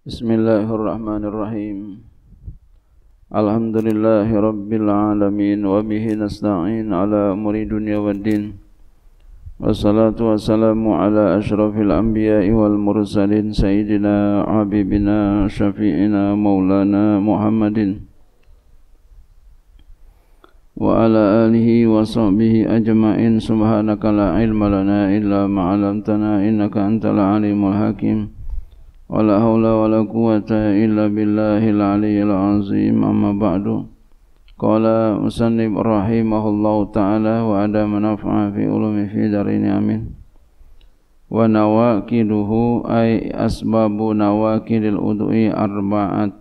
بسم الله الرحمن الرحيم الحمد لله رب العالمين وبه نستعين على أمور الدنيا والدين والصلاة والسلام على أشرف الأنبياء والمرسلين سيدنا حبيبنا شفيعنا مولانا محمد وعلى آله وصحبه أجمعين سبحانك لا علم لنا إلا ما علمتنا إنك أنت العليم الحكيم ولا حول ولا قوة إلا بالله العلي العظيم أما بعد قال مسنب رحمه الله تعالى وعلى منفع في علوم في دارين آمين ونواكده أي أسباب نواكد الأدوء أربعة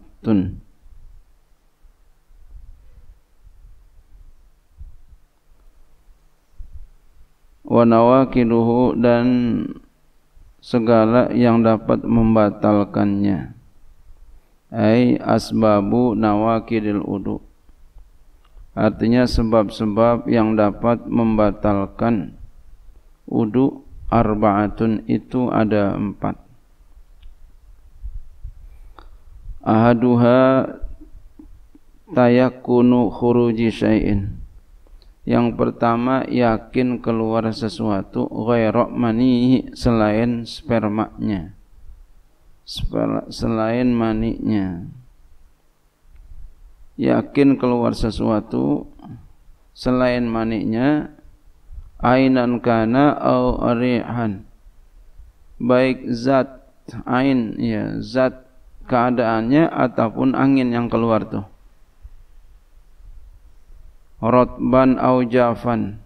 ونواكده dan segala yang dapat membatalkannya ai asbabu nawakidil udu artinya sebab-sebab yang dapat membatalkan udu arbaatun itu ada empat ahaduha tayakunu khuruji syai'in yang pertama yakin keluar sesuatu ghairah mani selain spermanya. Selain maninya. Yakin keluar sesuatu selain maninya ainan kana au arihan. baik zat ain ya zat keadaannya ataupun angin yang keluar tuh rotban au jafan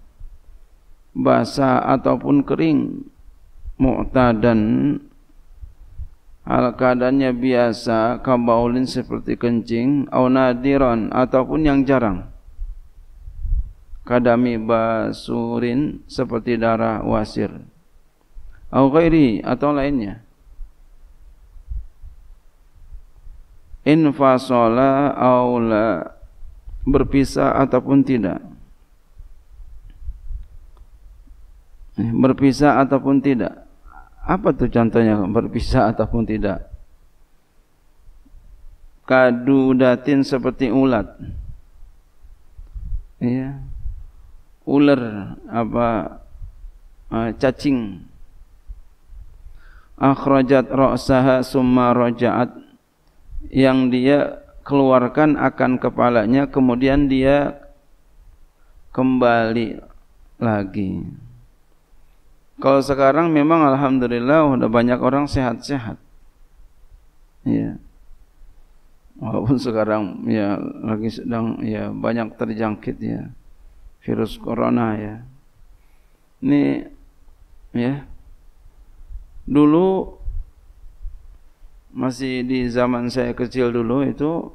basah ataupun kering mu'tadan hal keadaannya biasa kabaulin seperti kencing au nadiran ataupun yang jarang kadami basurin seperti darah wasir au ghairi atau lainnya infasola au la berpisah ataupun tidak eh, berpisah ataupun tidak apa tuh contohnya berpisah ataupun tidak kadu datin seperti ulat ya ular apa uh, cacing akhrajat ra'saha summa raja'at yang dia keluarkan akan kepalanya kemudian dia kembali lagi. Kalau sekarang memang alhamdulillah udah banyak orang sehat-sehat. Ya. Walaupun sekarang ya lagi sedang ya banyak terjangkit ya virus corona ya. Ini ya. Dulu masih di zaman saya kecil dulu itu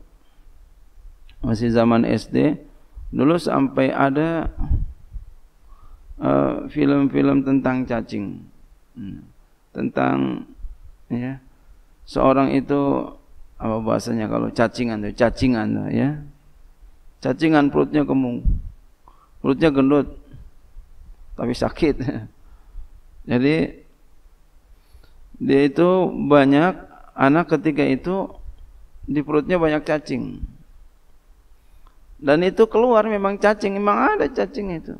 masih zaman SD dulu sampai ada eh, film-film uh, tentang cacing hmm. tentang ya seorang itu apa bahasanya kalau cacingan tuh cacingan tuh ya cacingan perutnya kemung perutnya gendut tapi sakit jadi dia itu banyak anak ketiga itu di perutnya banyak cacing. Dan itu keluar memang cacing, memang ada cacing itu.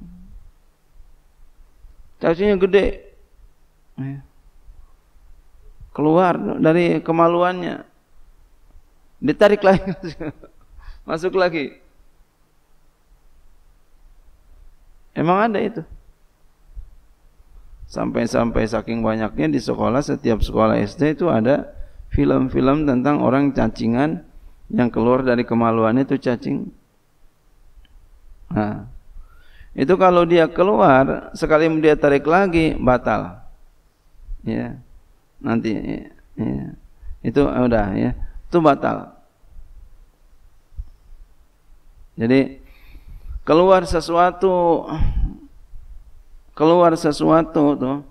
Cacingnya gede. Ya. Keluar dari kemaluannya. Ditarik lagi. Masuk lagi. Emang ada itu. Sampai-sampai saking banyaknya di sekolah, setiap sekolah SD itu ada film-film tentang orang cacingan yang keluar dari kemaluannya itu cacing. Nah, itu kalau dia keluar sekali dia tarik lagi batal. Ya. Nanti ya. Itu eh, udah ya. Itu batal. Jadi keluar sesuatu keluar sesuatu tuh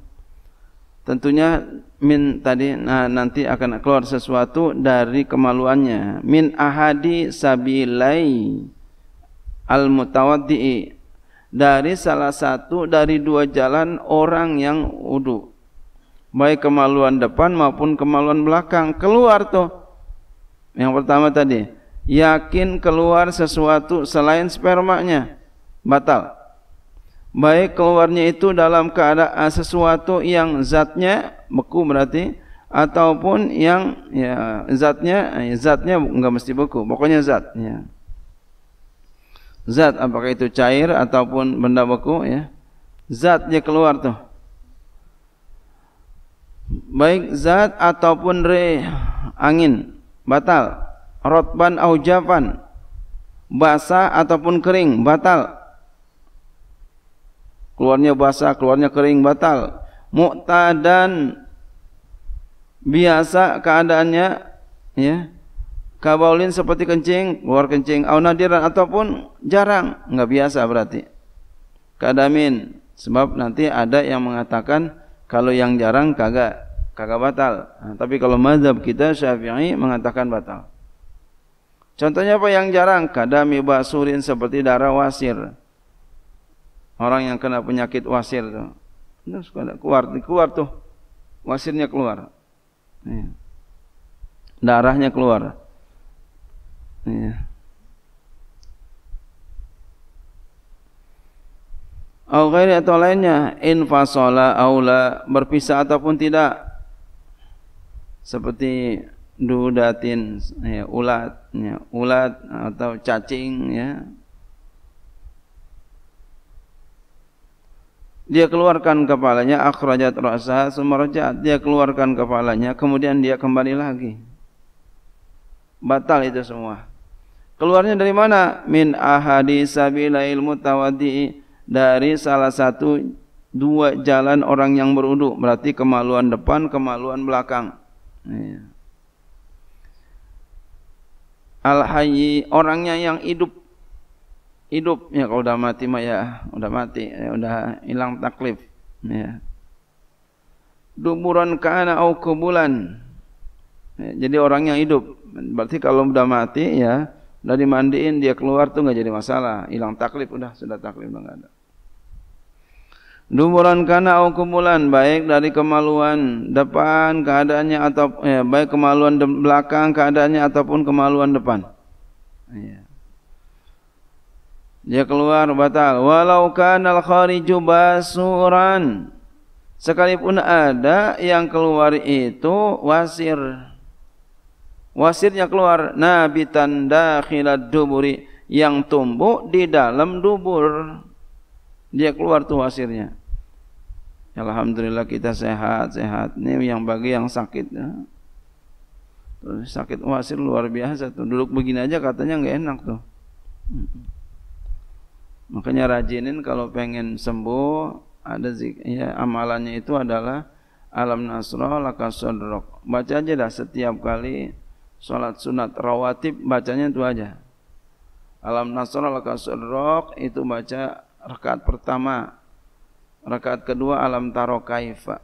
tentunya min tadi nah, nanti akan keluar sesuatu dari kemaluannya min ahadi sabilai al mutawaddi dari salah satu dari dua jalan orang yang wudu baik kemaluan depan maupun kemaluan belakang keluar tuh yang pertama tadi yakin keluar sesuatu selain spermanya batal baik keluarnya itu dalam keadaan sesuatu yang zatnya beku berarti ataupun yang ya zatnya eh, zatnya enggak mesti beku pokoknya zatnya zat apakah itu cair ataupun benda beku ya zatnya keluar tuh baik zat ataupun re angin batal rotban aujapan basah ataupun kering batal keluarnya basah, keluarnya kering batal. Mu'tadan biasa keadaannya ya. Kabaulin seperti kencing, keluar kencing, au nadiran ataupun jarang, enggak biasa berarti. Kadamin, sebab nanti ada yang mengatakan kalau yang jarang kagak kagak batal. Nah, tapi kalau mazhab kita Syafi'i mengatakan batal. Contohnya apa yang jarang? Kadami basurin seperti darah wasir. Orang yang kena penyakit wasir tu. Itu suka keluar, keluar tuh. Wasirnya keluar. Iya. Darahnya keluar. Ya. ghairi atau lainnya infasola aula berpisah ataupun tidak seperti dudatin ya, ulat ya, ulat atau cacing ya Dia keluarkan kepalanya, akhrajat ra'saha sumarja'at. Dia keluarkan kepalanya, kemudian dia kembali lagi. Batal itu semua. Keluarnya dari mana? Min ahadi sabilail mutawadi dari salah satu dua jalan orang yang berudu. Berarti kemaluan depan, kemaluan belakang. Iya. Al hayy orangnya yang hidup hidup ya kalau udah mati mah ya udah mati ya udah hilang taklif ya karena kana au kubulan ya, jadi orang yang hidup berarti kalau udah mati ya dari mandiin dia keluar tuh nggak jadi masalah hilang taklif udah sudah taklif udah ada Dumuran kana au kumulan baik dari kemaluan depan keadaannya atau ya, baik kemaluan belakang keadaannya ataupun kemaluan depan. Ya dia keluar batal walau kanal khariju basuran sekalipun ada yang keluar itu wasir wasirnya keluar nabitan dakhilat duburi yang tumbuh di dalam dubur dia keluar tuh wasirnya Alhamdulillah kita sehat sehat ini yang bagi yang sakit ya. sakit wasir luar biasa tuh duduk begini aja katanya nggak enak tuh Makanya rajinin kalau pengen sembuh ada zik ya, amalannya itu adalah alam nasroh lakasodrok. Baca aja dah setiap kali sholat sunat rawatib bacanya itu aja. Alam nasroh lakasodrok itu baca rakaat pertama. Rakaat kedua alam taro kaifa.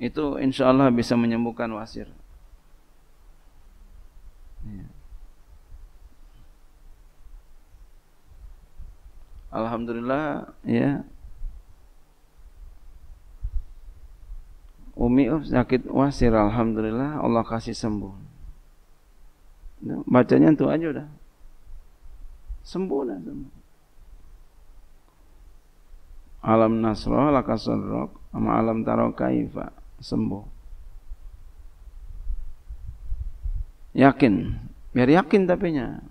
Itu insya Allah bisa menyembuhkan wasir. Yeah. alhamdulillah ya Umi oh, sakit wasir alhamdulillah Allah kasih sembuh. Ya, bacanya itu aja udah. Sembuh lah sembuh. Alam nasroh laka sama alam taro kaifa sembuh. Yakin, biar yakin tapi nya,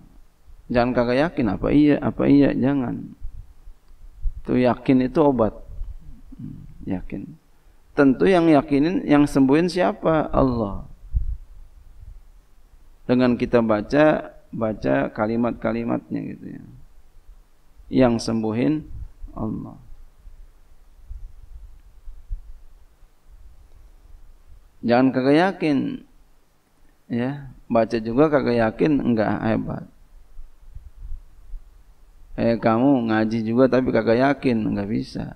Jangan kagak yakin apa iya apa iya jangan. Itu yakin itu obat. Yakin. Tentu yang yakinin, yang sembuhin siapa? Allah. Dengan kita baca, baca kalimat-kalimatnya gitu ya. Yang sembuhin Allah. Jangan kagak yakin. Ya, baca juga kagak yakin enggak hebat eh kamu ngaji juga tapi kagak yakin nggak bisa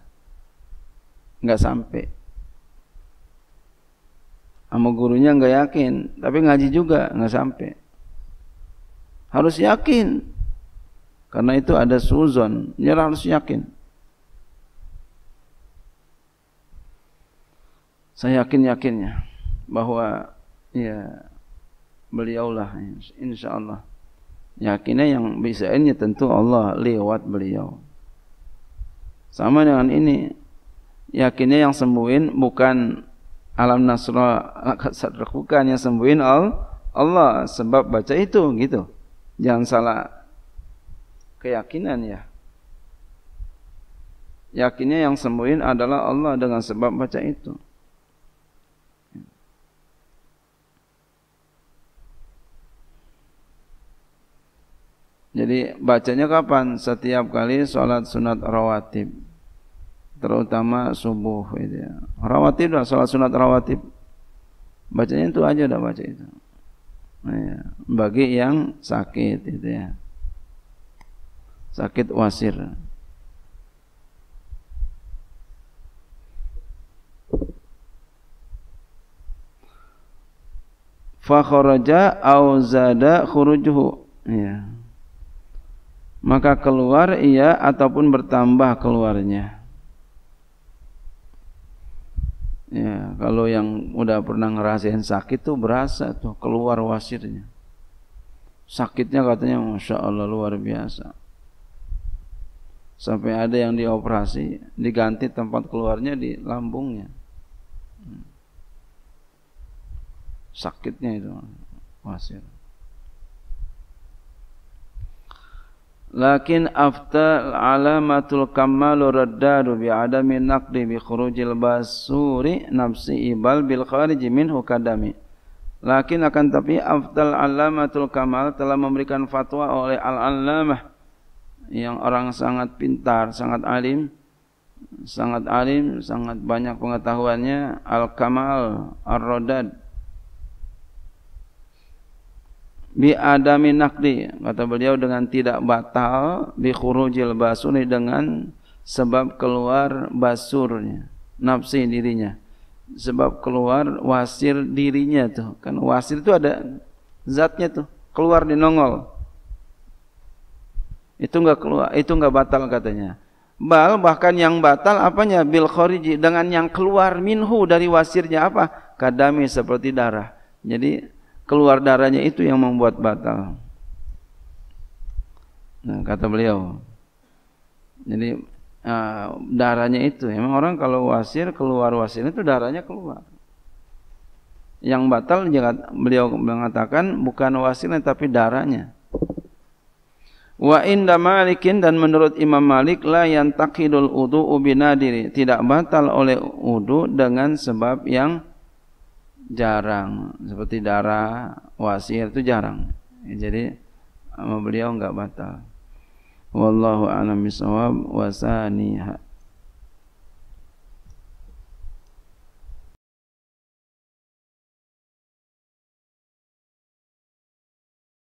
nggak sampai sama gurunya nggak yakin tapi ngaji juga nggak sampai harus yakin karena itu ada suzon ya harus yakin saya yakin yakinnya bahwa ya beliaulah insya Allah Yakinnya yang bisa ini tentu Allah lewat beliau. Sama dengan ini, yakinnya yang sembuhin bukan alam nasra sadrak bukan yang sembuhin Allah, Allah sebab baca itu gitu. Jangan salah keyakinan ya. Yakinnya yang sembuhin adalah Allah dengan sebab baca itu. Jadi bacanya kapan? Setiap kali sholat sunat rawatib. Terutama subuh itu ya. Rawatib lah, sholat sunat rawatib. Bacanya itu aja udah baca itu. ya. Bagi yang sakit itu ya. Sakit wasir. Fakharaja auzada zada khurujuhu. Ya maka keluar ia ataupun bertambah keluarnya. Ya, kalau yang udah pernah ngerasain sakit tuh berasa tuh keluar wasirnya. Sakitnya katanya masya Allah luar biasa. Sampai ada yang dioperasi diganti tempat keluarnya di lambungnya. Hmm. Sakitnya itu wasir. Lakin afta alamatul kamalu raddadu bi adami naqdi bi khurujil basuri nafsi ibal bil khariji minhu kadami. Lakin akan tapi aftal alamatul kamal telah memberikan fatwa oleh al-allamah yang orang sangat pintar, sangat alim, sangat alim, sangat banyak pengetahuannya al-kamal ar-radad bi adami naqdi kata beliau dengan tidak batal bi khurujil basuri dengan sebab keluar basurnya nafsi dirinya sebab keluar wasir dirinya tuh kan wasir itu ada zatnya tuh keluar di nongol itu enggak keluar itu enggak batal katanya bal bahkan yang batal apanya bil khariji dengan yang keluar minhu dari wasirnya apa kadami seperti darah jadi keluar darahnya itu yang membuat batal. Nah, kata beliau. Jadi uh, darahnya itu emang orang kalau wasir keluar wasir itu darahnya keluar. Yang batal beliau mengatakan bukan wasirnya tapi darahnya. Wa inda Malikin dan menurut Imam Malik la yantaqidul udhu binadiri, tidak batal oleh udu dengan sebab yang jarang seperti darah wasir itu jarang ya, jadi sama beliau enggak batal wallahu a'lam bisawab wasaniha